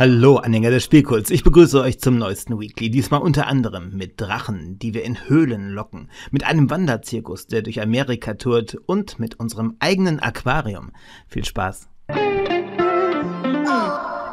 Hallo Anhänger des Spielkults, ich begrüße euch zum neuesten Weekly, diesmal unter anderem mit Drachen, die wir in Höhlen locken, mit einem Wanderzirkus, der durch Amerika tourt und mit unserem eigenen Aquarium. Viel Spaß!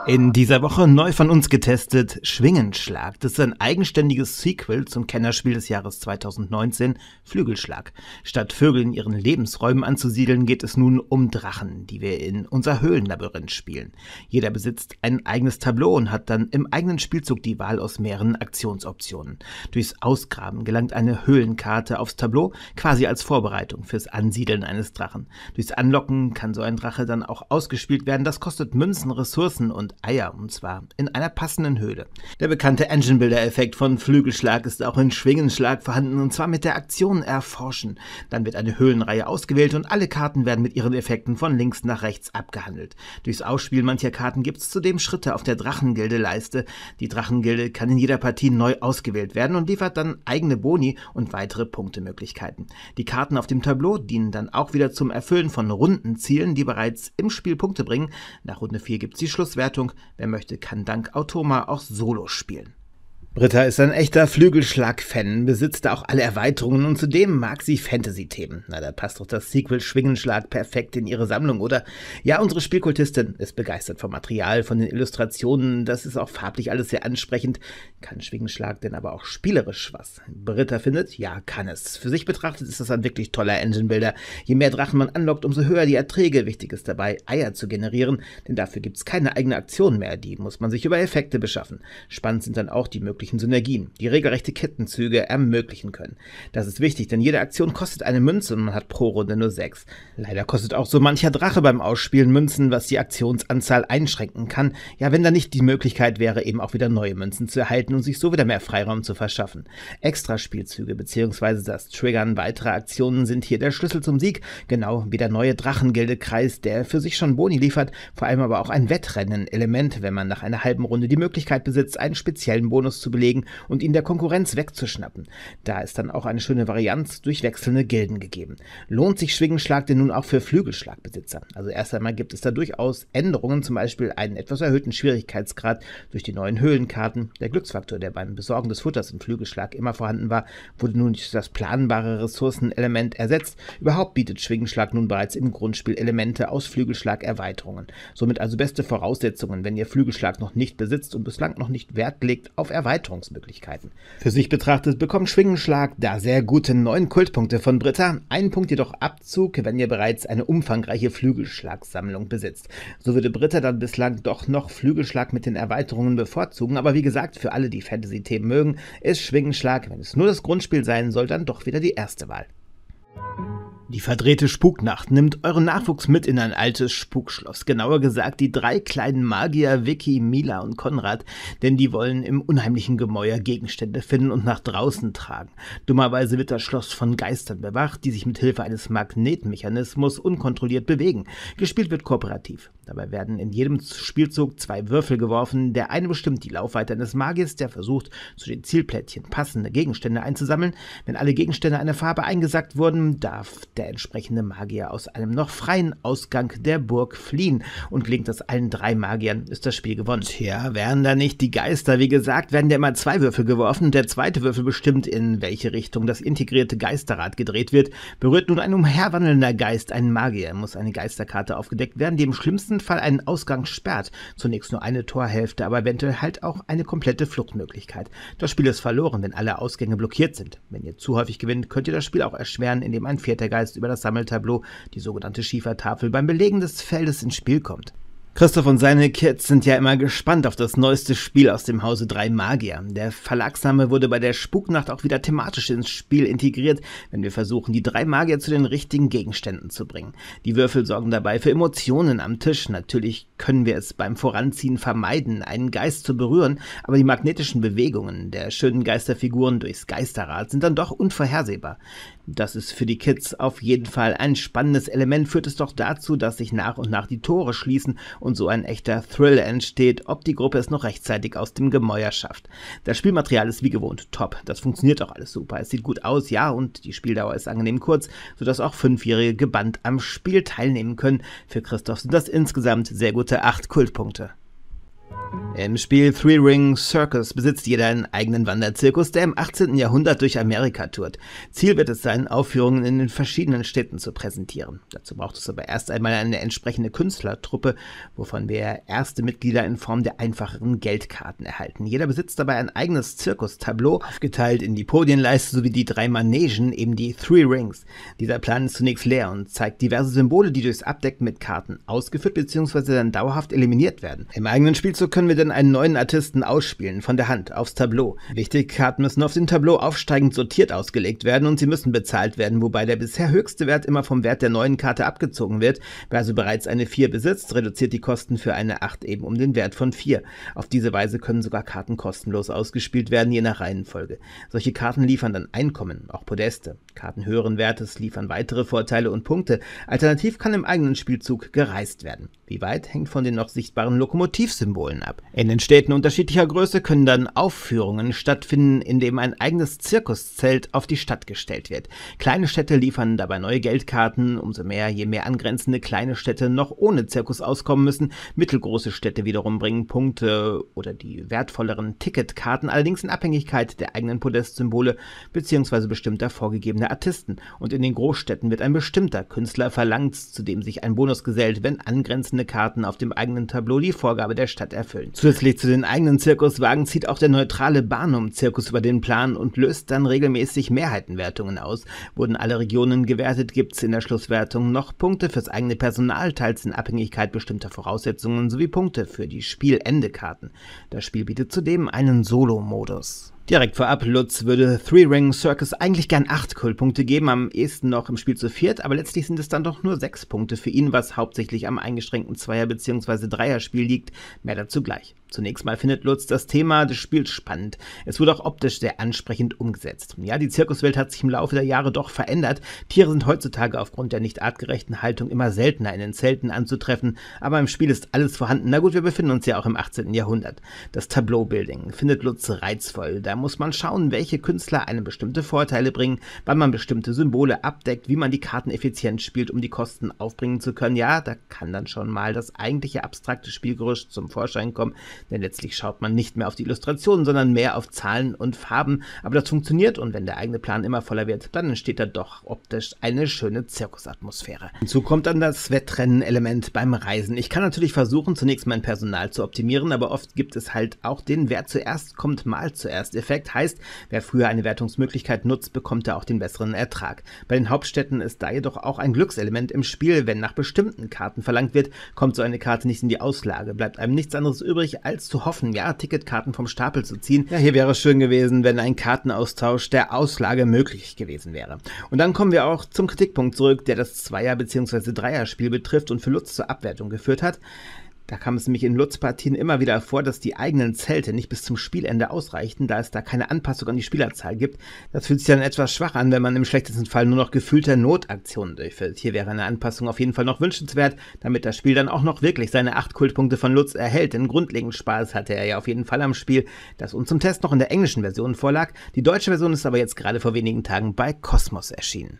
In dieser Woche neu von uns getestet Schwingenschlag. Das ist ein eigenständiges Sequel zum Kennerspiel des Jahres 2019 Flügelschlag. Statt Vögeln ihren Lebensräumen anzusiedeln, geht es nun um Drachen, die wir in unser Höhlenlabyrinth spielen. Jeder besitzt ein eigenes Tableau und hat dann im eigenen Spielzug die Wahl aus mehreren Aktionsoptionen. Durchs Ausgraben gelangt eine Höhlenkarte aufs Tableau, quasi als Vorbereitung fürs Ansiedeln eines Drachen. Durchs Anlocken kann so ein Drache dann auch ausgespielt werden. Das kostet Münzen, Ressourcen und Eier, und zwar in einer passenden Höhle. Der bekannte Engine-Builder-Effekt von Flügelschlag ist auch in Schwingenschlag vorhanden, und zwar mit der Aktion Erforschen. Dann wird eine Höhlenreihe ausgewählt und alle Karten werden mit ihren Effekten von links nach rechts abgehandelt. Durchs Ausspielen mancher Karten gibt es zudem Schritte auf der Drachengilde-Leiste. Die Drachengilde kann in jeder Partie neu ausgewählt werden und liefert dann eigene Boni und weitere Punktemöglichkeiten. Die Karten auf dem Tableau dienen dann auch wieder zum Erfüllen von Rundenzielen, die bereits im Spiel Punkte bringen. Nach Runde 4 gibt es die Schlusswertung Wer möchte, kann dank Automa auch solo spielen. Britta ist ein echter Flügelschlag-Fan, besitzt auch alle Erweiterungen und zudem mag sie Fantasy-Themen. Na, da passt doch das Sequel Schwingenschlag perfekt in ihre Sammlung, oder? Ja, unsere Spielkultistin ist begeistert vom Material, von den Illustrationen, das ist auch farblich alles sehr ansprechend. Kann Schwingenschlag denn aber auch spielerisch was? Britta findet, ja, kann es. Für sich betrachtet ist das ein wirklich toller Engine-Builder. Je mehr Drachen man anlockt, umso höher die Erträge. Wichtig ist dabei, Eier zu generieren, denn dafür gibt's keine eigene Aktion mehr. Die muss man sich über Effekte beschaffen. Spannend sind dann auch die Möglichkeiten, möglichen Synergien, die regelrechte Kettenzüge ermöglichen können. Das ist wichtig, denn jede Aktion kostet eine Münze und man hat pro Runde nur sechs. Leider kostet auch so mancher Drache beim Ausspielen Münzen, was die Aktionsanzahl einschränken kann. Ja, wenn da nicht die Möglichkeit wäre, eben auch wieder neue Münzen zu erhalten und sich so wieder mehr Freiraum zu verschaffen. Extra Spielzüge bzw. das Triggern weiterer Aktionen sind hier der Schlüssel zum Sieg, genau wie der neue Drachengildekreis, der für sich schon Boni liefert, vor allem aber auch ein Wettrennen-Element, wenn man nach einer halben Runde die Möglichkeit besitzt, einen speziellen Bonus zu zu belegen und ihn der Konkurrenz wegzuschnappen. Da ist dann auch eine schöne Varianz durch wechselnde Gilden gegeben. Lohnt sich Schwingenschlag denn nun auch für Flügelschlagbesitzer? Also erst einmal gibt es da durchaus Änderungen, zum Beispiel einen etwas erhöhten Schwierigkeitsgrad durch die neuen Höhlenkarten. Der Glücksfaktor, der beim Besorgen des Futters im Flügelschlag immer vorhanden war, wurde nun durch das planbare Ressourcenelement ersetzt. Überhaupt bietet Schwingenschlag nun bereits im Grundspiel Elemente aus Flügelschlag-Erweiterungen. Somit also beste Voraussetzungen, wenn ihr Flügelschlag noch nicht besitzt und bislang noch nicht Wert legt auf Erweiterungen. Erweiterungsmöglichkeiten. Für sich betrachtet bekommt Schwingenschlag da sehr gute 9 Kultpunkte von Britta, einen Punkt jedoch Abzug, wenn ihr bereits eine umfangreiche Flügelschlagsammlung besitzt. So würde Britta dann bislang doch noch Flügelschlag mit den Erweiterungen bevorzugen, aber wie gesagt, für alle, die Fantasy-Themen mögen, ist Schwingenschlag, wenn es nur das Grundspiel sein soll, dann doch wieder die erste Wahl. Die verdrehte Spuknacht nimmt euren Nachwuchs mit in ein altes Spukschloss. Genauer gesagt die drei kleinen Magier Vicky, Mila und Konrad, denn die wollen im unheimlichen Gemäuer Gegenstände finden und nach draußen tragen. Dummerweise wird das Schloss von Geistern bewacht, die sich mit Hilfe eines Magnetmechanismus unkontrolliert bewegen. Gespielt wird kooperativ. Dabei werden in jedem Spielzug zwei Würfel geworfen. Der eine bestimmt die Laufweite eines Magiers, der versucht, zu den Zielplättchen passende Gegenstände einzusammeln. Wenn alle Gegenstände einer Farbe eingesackt wurden, darf der entsprechende Magier aus einem noch freien Ausgang der Burg fliehen. Und gelingt das allen drei Magiern, ist das Spiel gewonnen. Tja, wären da nicht die Geister, wie gesagt, werden ja immer zwei Würfel geworfen und der zweite Würfel bestimmt, in welche Richtung das integrierte Geisterrad gedreht wird. Berührt nun ein umherwandelnder Geist einen Magier, muss eine Geisterkarte aufgedeckt werden, die im schlimmsten schlimmsten Fall einen Ausgang sperrt, zunächst nur eine Torhälfte, aber eventuell halt auch eine komplette Fluchtmöglichkeit. Das Spiel ist verloren, wenn alle Ausgänge blockiert sind. Wenn ihr zu häufig gewinnt, könnt ihr das Spiel auch erschweren, indem ein vierter Geist über das Sammeltableau, die sogenannte Schiefertafel, beim Belegen des Feldes ins Spiel kommt. Christoph und seine Kids sind ja immer gespannt auf das neueste Spiel aus dem Hause Drei Magier. Der Verlagsname wurde bei der Spuknacht auch wieder thematisch ins Spiel integriert, wenn wir versuchen, die drei Magier zu den richtigen Gegenständen zu bringen. Die Würfel sorgen dabei für Emotionen am Tisch. Natürlich können wir es beim Voranziehen vermeiden, einen Geist zu berühren, aber die magnetischen Bewegungen der schönen Geisterfiguren durchs Geisterrad sind dann doch unvorhersehbar. Das ist für die Kids auf jeden Fall ein spannendes Element, führt es doch dazu, dass sich nach und nach die Tore schließen und so ein echter Thrill entsteht, ob die Gruppe es noch rechtzeitig aus dem Gemäuer schafft. Das Spielmaterial ist wie gewohnt top, das funktioniert auch alles super, es sieht gut aus, ja, und die Spieldauer ist angenehm kurz, sodass auch Fünfjährige gebannt am Spiel teilnehmen können. Für Christoph sind das insgesamt sehr gute acht Kultpunkte. Im Spiel Three Ring Circus besitzt jeder einen eigenen Wanderzirkus, der im 18. Jahrhundert durch Amerika tourt. Ziel wird es sein, Aufführungen in den verschiedenen Städten zu präsentieren. Dazu braucht es aber erst einmal eine entsprechende Künstlertruppe, wovon wir erste Mitglieder in Form der einfacheren Geldkarten erhalten. Jeder besitzt dabei ein eigenes Zirkustableau, aufgeteilt in die Podienleiste sowie die drei Manegen, eben die Three Rings. Dieser Plan ist zunächst leer und zeigt diverse Symbole, die durchs Abdecken mit Karten ausgeführt bzw. dann dauerhaft eliminiert werden. Im eigenen Spielzug können wir denn einen neuen Artisten ausspielen, von der Hand, aufs Tableau. Wichtig, Karten müssen auf dem Tableau aufsteigend sortiert ausgelegt werden und sie müssen bezahlt werden, wobei der bisher höchste Wert immer vom Wert der neuen Karte abgezogen wird. Wer also bereits eine 4 besitzt, reduziert die Kosten für eine 8 eben um den Wert von 4. Auf diese Weise können sogar Karten kostenlos ausgespielt werden, je nach Reihenfolge. Solche Karten liefern dann Einkommen, auch Podeste. Karten höheren Wertes liefern weitere Vorteile und Punkte. Alternativ kann im eigenen Spielzug gereist werden. Wie weit hängt von den noch sichtbaren Lokomotivsymbolen ab. In den Städten unterschiedlicher Größe können dann Aufführungen stattfinden, indem ein eigenes Zirkuszelt auf die Stadt gestellt wird. Kleine Städte liefern dabei neue Geldkarten, umso mehr, je mehr angrenzende kleine Städte noch ohne Zirkus auskommen müssen. Mittelgroße Städte wiederum bringen Punkte oder die wertvolleren Ticketkarten, allerdings in Abhängigkeit der eigenen Podestsymbole bzw. bestimmter vorgegebener Artisten. Und in den Großstädten wird ein bestimmter Künstler verlangt, zu dem sich ein Bonus gesellt, wenn angrenzende Karten auf dem eigenen Tableau die Vorgabe der Stadt erfüllen erfüllen. Zusätzlich zu den eigenen Zirkuswagen zieht auch der neutrale Barnum-Zirkus über den Plan und löst dann regelmäßig Mehrheitenwertungen aus. Wurden alle Regionen gewertet, gibt es in der Schlusswertung noch Punkte fürs eigene Personal, teils in Abhängigkeit bestimmter Voraussetzungen sowie Punkte für die Spielendekarten. Das Spiel bietet zudem einen Solo-Modus. Direkt vorab, Lutz würde Three Ring Circus eigentlich gern acht Kultpunkte geben, am ehesten noch im Spiel zu viert, aber letztlich sind es dann doch nur sechs Punkte für ihn, was hauptsächlich am eingeschränkten Zweier- bzw. Dreierspiel liegt. Mehr dazu gleich. Zunächst mal findet Lutz das Thema des Spiels spannend. Es wurde auch optisch sehr ansprechend umgesetzt. Ja, die Zirkuswelt hat sich im Laufe der Jahre doch verändert. Tiere sind heutzutage aufgrund der nicht artgerechten Haltung immer seltener in den Zelten anzutreffen, aber im Spiel ist alles vorhanden. Na gut, wir befinden uns ja auch im 18. Jahrhundert. Das Tableau-Building findet Lutz reizvoll. Da muss man schauen, welche Künstler einem bestimmte Vorteile bringen, wann man bestimmte Symbole abdeckt, wie man die Karten effizient spielt, um die Kosten aufbringen zu können. Ja, da kann dann schon mal das eigentliche abstrakte Spielgerüst zum Vorschein kommen, denn letztlich schaut man nicht mehr auf die Illustrationen, sondern mehr auf Zahlen und Farben. Aber das funktioniert und wenn der eigene Plan immer voller wird, dann entsteht da doch optisch eine schöne Zirkusatmosphäre. Hinzu kommt dann das Wettrennen-Element beim Reisen. Ich kann natürlich versuchen, zunächst mein Personal zu optimieren, aber oft gibt es halt auch den Wer zuerst kommt, mal zuerst Effekt. Heißt, wer früher eine Wertungsmöglichkeit nutzt, bekommt da auch den besseren Ertrag. Bei den Hauptstädten ist da jedoch auch ein Glückselement im Spiel. Wenn nach bestimmten Karten verlangt wird, kommt so eine Karte nicht in die Auslage. Bleibt einem nichts anderes übrig, als zu hoffen, ja, Ticketkarten vom Stapel zu ziehen. Ja, hier wäre es schön gewesen, wenn ein Kartenaustausch der Auslage möglich gewesen wäre. Und dann kommen wir auch zum Kritikpunkt zurück, der das Zweier- bzw. Dreier-Spiel betrifft und für Lutz zur Abwertung geführt hat. Da kam es nämlich in Lutz-Partien immer wieder vor, dass die eigenen Zelte nicht bis zum Spielende ausreichten, da es da keine Anpassung an die Spielerzahl gibt. Das fühlt sich dann etwas schwach an, wenn man im schlechtesten Fall nur noch gefühlte Notaktionen durchführt. Hier wäre eine Anpassung auf jeden Fall noch wünschenswert, damit das Spiel dann auch noch wirklich seine acht Kultpunkte von Lutz erhält, denn grundlegend Spaß hatte er ja auf jeden Fall am Spiel, das uns zum Test noch in der englischen Version vorlag. Die deutsche Version ist aber jetzt gerade vor wenigen Tagen bei Cosmos erschienen.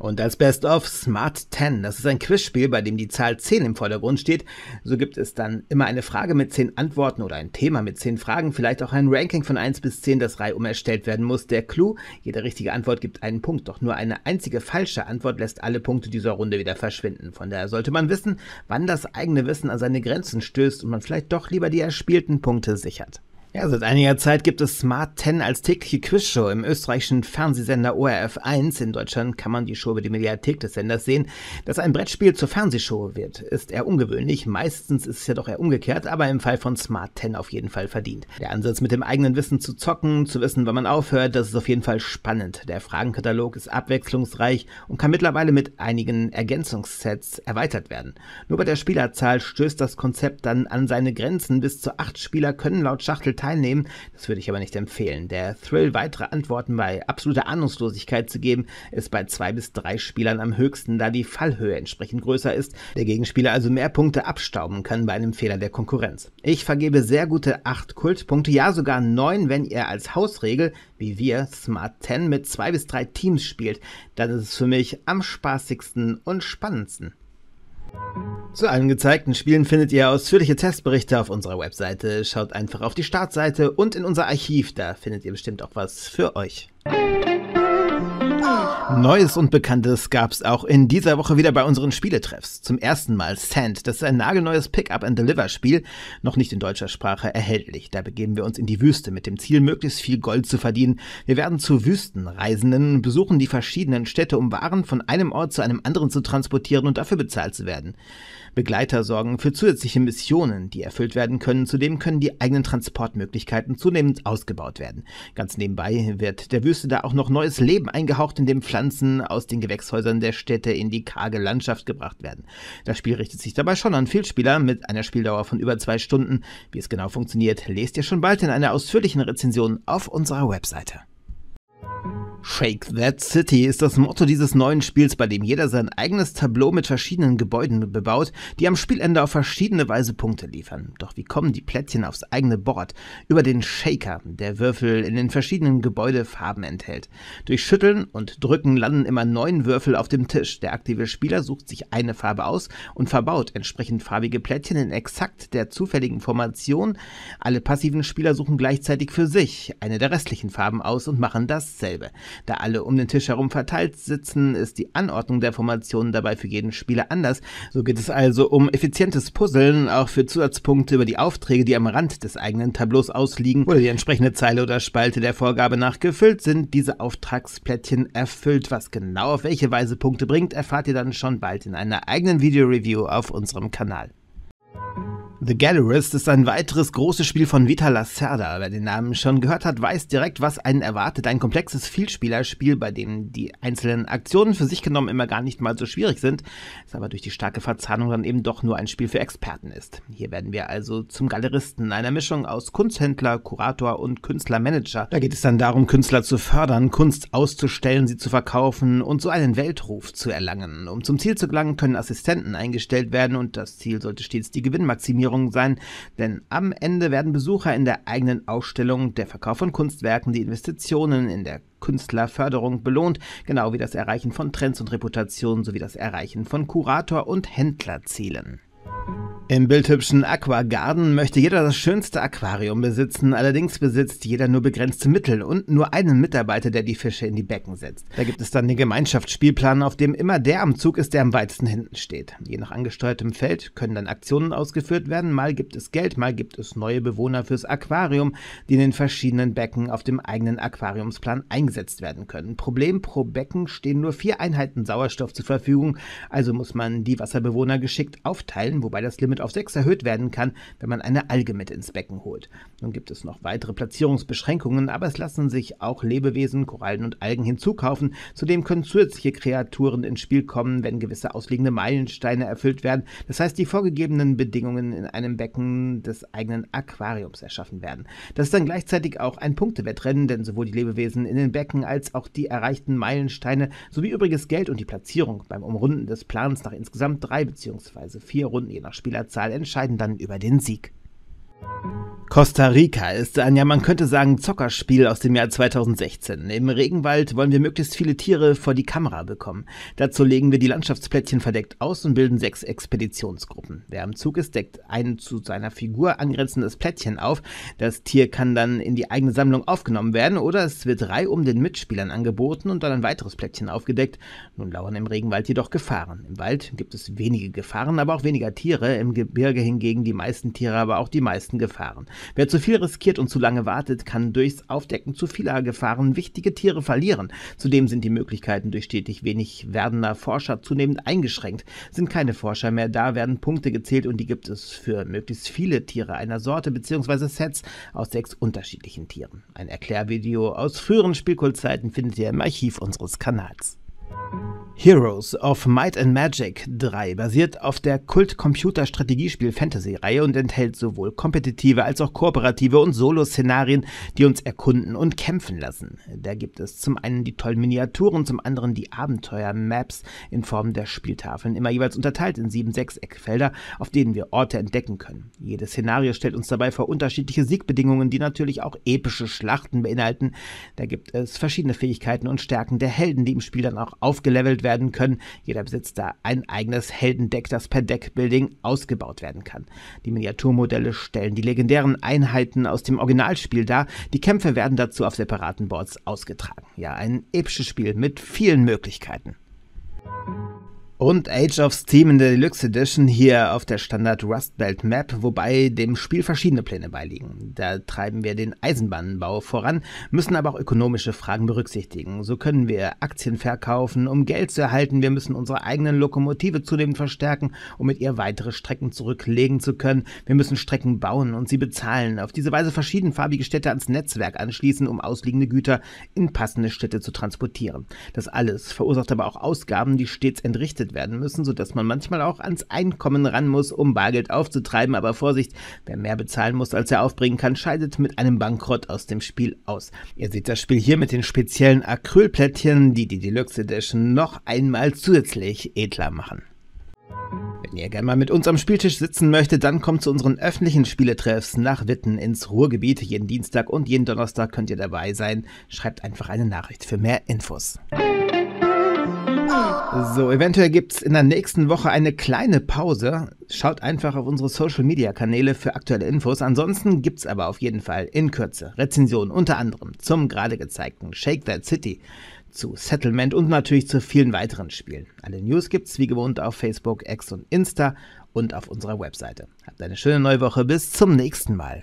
Und als Best of Smart 10. Das ist ein Quizspiel, bei dem die Zahl 10 im Vordergrund steht. So gibt es dann immer eine Frage mit 10 Antworten oder ein Thema mit 10 Fragen, vielleicht auch ein Ranking von 1 bis 10, das reihum erstellt werden muss. Der Clou, jede richtige Antwort gibt einen Punkt, doch nur eine einzige falsche Antwort lässt alle Punkte dieser Runde wieder verschwinden. Von daher sollte man wissen, wann das eigene Wissen an seine Grenzen stößt und man vielleicht doch lieber die erspielten Punkte sichert. Ja, seit einiger Zeit gibt es Smart 10 als tägliche Quizshow im österreichischen Fernsehsender ORF 1. In Deutschland kann man die Show über die Mediathek des Senders sehen. Dass ein Brettspiel zur Fernsehshow wird, ist eher ungewöhnlich. Meistens ist es ja doch eher umgekehrt, aber im Fall von Smart 10 auf jeden Fall verdient. Der Ansatz mit dem eigenen Wissen zu zocken, zu wissen, wann man aufhört, das ist auf jeden Fall spannend. Der Fragenkatalog ist abwechslungsreich und kann mittlerweile mit einigen Ergänzungssets erweitert werden. Nur bei der Spielerzahl stößt das Konzept dann an seine Grenzen. Bis zu acht Spieler können laut Schachtel teilnehmen. Das würde ich aber nicht empfehlen. Der Thrill, weitere Antworten bei absoluter Ahnungslosigkeit zu geben, ist bei zwei bis drei Spielern am höchsten, da die Fallhöhe entsprechend größer ist, der Gegenspieler also mehr Punkte abstauben kann bei einem Fehler der Konkurrenz. Ich vergebe sehr gute acht Kultpunkte, ja sogar neun, wenn ihr als Hausregel, wie wir, Smart 10 mit zwei bis drei Teams spielt. Dann ist es für mich am spaßigsten und spannendsten. Zu allen gezeigten Spielen findet ihr ausführliche Testberichte auf unserer Webseite. Schaut einfach auf die Startseite und in unser Archiv, da findet ihr bestimmt auch was für euch. Neues und Bekanntes gab es auch in dieser Woche wieder bei unseren Spieletreffs. Zum ersten Mal Sand. Das ist ein nagelneues Pick-up-and-Deliver-Spiel, noch nicht in deutscher Sprache erhältlich. Da begeben wir uns in die Wüste mit dem Ziel, möglichst viel Gold zu verdienen. Wir werden zu Wüstenreisenden, besuchen die verschiedenen Städte, um Waren von einem Ort zu einem anderen zu transportieren und dafür bezahlt zu werden. Begleiter sorgen für zusätzliche Missionen, die erfüllt werden können. Zudem können die eigenen Transportmöglichkeiten zunehmend ausgebaut werden. Ganz nebenbei wird der Wüste da auch noch neues Leben eingehaucht indem Pflanzen aus den Gewächshäusern der Städte in die karge Landschaft gebracht werden. Das Spiel richtet sich dabei schon an Vielspieler mit einer Spieldauer von über zwei Stunden. Wie es genau funktioniert, lest ihr schon bald in einer ausführlichen Rezension auf unserer Webseite. Shake That City ist das Motto dieses neuen Spiels, bei dem jeder sein eigenes Tableau mit verschiedenen Gebäuden bebaut, die am Spielende auf verschiedene Weise Punkte liefern. Doch wie kommen die Plättchen aufs eigene Board? Über den Shaker, der Würfel in den verschiedenen Gebäudefarben enthält. Durch Schütteln und Drücken landen immer neun Würfel auf dem Tisch. Der aktive Spieler sucht sich eine Farbe aus und verbaut entsprechend farbige Plättchen in exakt der zufälligen Formation. Alle passiven Spieler suchen gleichzeitig für sich eine der restlichen Farben aus und machen dasselbe. Da alle um den Tisch herum verteilt sitzen, ist die Anordnung der Formationen dabei für jeden Spieler anders. So geht es also um effizientes Puzzeln, auch für Zusatzpunkte über die Aufträge, die am Rand des eigenen Tableaus ausliegen oder die entsprechende Zeile oder Spalte der Vorgabe nach gefüllt sind, diese Auftragsplättchen erfüllt. Was genau auf welche Weise Punkte bringt, erfahrt ihr dann schon bald in einer eigenen Video-Review auf unserem Kanal. The Gallerist ist ein weiteres großes Spiel von Vita Lacerda. Wer den Namen schon gehört hat, weiß direkt, was einen erwartet. Ein komplexes Vielspielerspiel, bei dem die einzelnen Aktionen für sich genommen immer gar nicht mal so schwierig sind, es aber durch die starke Verzahnung dann eben doch nur ein Spiel für Experten ist. Hier werden wir also zum Galeristen, einer Mischung aus Kunsthändler, Kurator und Künstlermanager. Da geht es dann darum, Künstler zu fördern, Kunst auszustellen, sie zu verkaufen und so einen Weltruf zu erlangen. Um zum Ziel zu gelangen, können Assistenten eingestellt werden und das Ziel sollte stets die Gewinnmaximierung Ausführungen sein, denn am Ende werden Besucher in der eigenen Ausstellung, der Verkauf von Kunstwerken, die Investitionen in der Künstlerförderung belohnt, genau wie das Erreichen von Trends und Reputationen sowie das Erreichen von Kurator- und Händlerzielen. Im bildhübschen Aquagarden möchte jeder das schönste Aquarium besitzen, allerdings besitzt jeder nur begrenzte Mittel und nur einen Mitarbeiter, der die Fische in die Becken setzt. Da gibt es dann den Gemeinschaftsspielplan, auf dem immer der am Zug ist, der am weitesten hinten steht. Je nach angesteuertem Feld können dann Aktionen ausgeführt werden, mal gibt es Geld, mal gibt es neue Bewohner fürs Aquarium, die in den verschiedenen Becken auf dem eigenen Aquariumsplan eingesetzt werden können. Problem pro Becken stehen nur vier Einheiten Sauerstoff zur Verfügung, also muss man die Wasserbewohner geschickt aufteilen, wobei das Limit Geschwindigkeit auf 6 erhöht werden kann, wenn man eine Alge mit ins Becken holt. Nun gibt es noch weitere Platzierungsbeschränkungen, aber es lassen sich auch Lebewesen, Korallen und Algen hinzukaufen. Zudem können zusätzliche Kreaturen ins Spiel kommen, wenn gewisse ausliegende Meilensteine erfüllt werden. Das heißt, die vorgegebenen Bedingungen in einem Becken des eigenen Aquariums erschaffen werden. Das ist dann gleichzeitig auch ein Punktewettrennen, denn sowohl die Lebewesen in den Becken als auch die erreichten Meilensteine sowie übriges Geld und die Platzierung beim Umrunden des Plans nach insgesamt drei bzw. vier Runden je nach Spieler Punktzahl entscheiden dann über den Sieg. Costa Rica ist ein, ja man könnte sagen, Zockerspiel aus dem Jahr 2016. Im Regenwald wollen wir möglichst viele Tiere vor die Kamera bekommen. Dazu legen wir die Landschaftsplättchen verdeckt aus und bilden sechs Expeditionsgruppen. Wer am Zug ist, deckt ein zu seiner Figur angrenzendes Plättchen auf. Das Tier kann dann in die eigene Sammlung aufgenommen werden oder es wird reihum den Mitspielern angeboten und dann ein weiteres Plättchen aufgedeckt. Nun lauern im Regenwald jedoch Gefahren. Im Wald gibt es wenige Gefahren, aber auch weniger Tiere. Im Gebirge hingegen die meisten Tiere, aber auch die meisten Gefahren. Wer zu viel riskiert und zu lange wartet, kann durchs Aufdecken zu vieler Gefahren wichtige Tiere verlieren. Zudem sind die Möglichkeiten durch stetig wenig werdender Forscher zunehmend eingeschränkt. Sind keine Forscher mehr da, werden Punkte gezählt und die gibt es für möglichst viele Tiere einer Sorte bzw. Sets aus sechs unterschiedlichen Tieren. Ein Erklärvideo aus früheren Spielkultzeiten findet ihr im Archiv unseres Kanals. Heroes of Might and Magic 3 basiert auf der Kult-Computer-Strategiespiel-Fantasy-Reihe und enthält sowohl kompetitive als auch kooperative und Solo-Szenarien, die uns erkunden und kämpfen lassen. Da gibt es zum einen die tollen Miniaturen, zum anderen die Abenteuer-Maps in Form der Spieltafeln, immer jeweils unterteilt in sieben Sechseckfelder, auf denen wir Orte entdecken können. Jedes Szenario stellt uns dabei vor unterschiedliche Siegbedingungen, die natürlich auch epische Schlachten beinhalten. Da gibt es verschiedene Fähigkeiten und Stärken der Helden, die im Spiel dann auch aufgelevelt werden können. Jeder besitzt da ein eigenes Heldendeck, das per Deckbuilding ausgebaut werden kann. Die Miniaturmodelle stellen die legendären Einheiten aus dem Originalspiel dar. Die Kämpfe werden dazu auf separaten Boards ausgetragen. Ja, ein episches Spiel mit vielen Möglichkeiten. Und Age of Steam in der Deluxe Edition hier auf der Standard Rust Belt Map, wobei dem Spiel verschiedene Pläne beiliegen. Da treiben wir den Eisenbahnbau voran, müssen aber auch ökonomische Fragen berücksichtigen. So können wir Aktien verkaufen, um Geld zu erhalten. Wir müssen unsere eigenen Lokomotive zunehmend verstärken, um mit ihr weitere Strecken zurücklegen zu können. Wir müssen Strecken bauen und sie bezahlen. Auf diese Weise verschiedenfarbige Städte ans Netzwerk anschließen, um ausliegende Güter in passende Städte zu transportieren. Das alles verursacht aber auch Ausgaben, die stets entrichtet umgewandelt werden müssen, sodass man manchmal auch ans Einkommen ran muss, um Bargeld aufzutreiben. Aber Vorsicht, wer mehr bezahlen muss, als er aufbringen kann, scheidet mit einem Bankrott aus dem Spiel aus. Ihr seht das Spiel hier mit den speziellen Acrylplättchen, die die Deluxe Edition noch einmal zusätzlich edler machen. Wenn ihr gerne mal mit uns am Spieltisch sitzen möchtet, dann kommt zu unseren öffentlichen Spieletreffs nach Witten ins Ruhrgebiet. Jeden Dienstag und jeden Donnerstag könnt ihr dabei sein. Schreibt einfach eine Nachricht für mehr Infos. So, eventuell gibt es in der nächsten Woche eine kleine Pause. Schaut einfach auf unsere Social-Media-Kanäle für aktuelle Infos. Ansonsten gibt es aber auf jeden Fall in Kürze Rezensionen unter anderem zum gerade gezeigten Shake That City, zu Settlement und natürlich zu vielen weiteren Spielen. Alle News gibt es wie gewohnt auf Facebook, X und Insta und auf unserer Webseite. Habt eine schöne neue Woche. Bis zum nächsten Mal.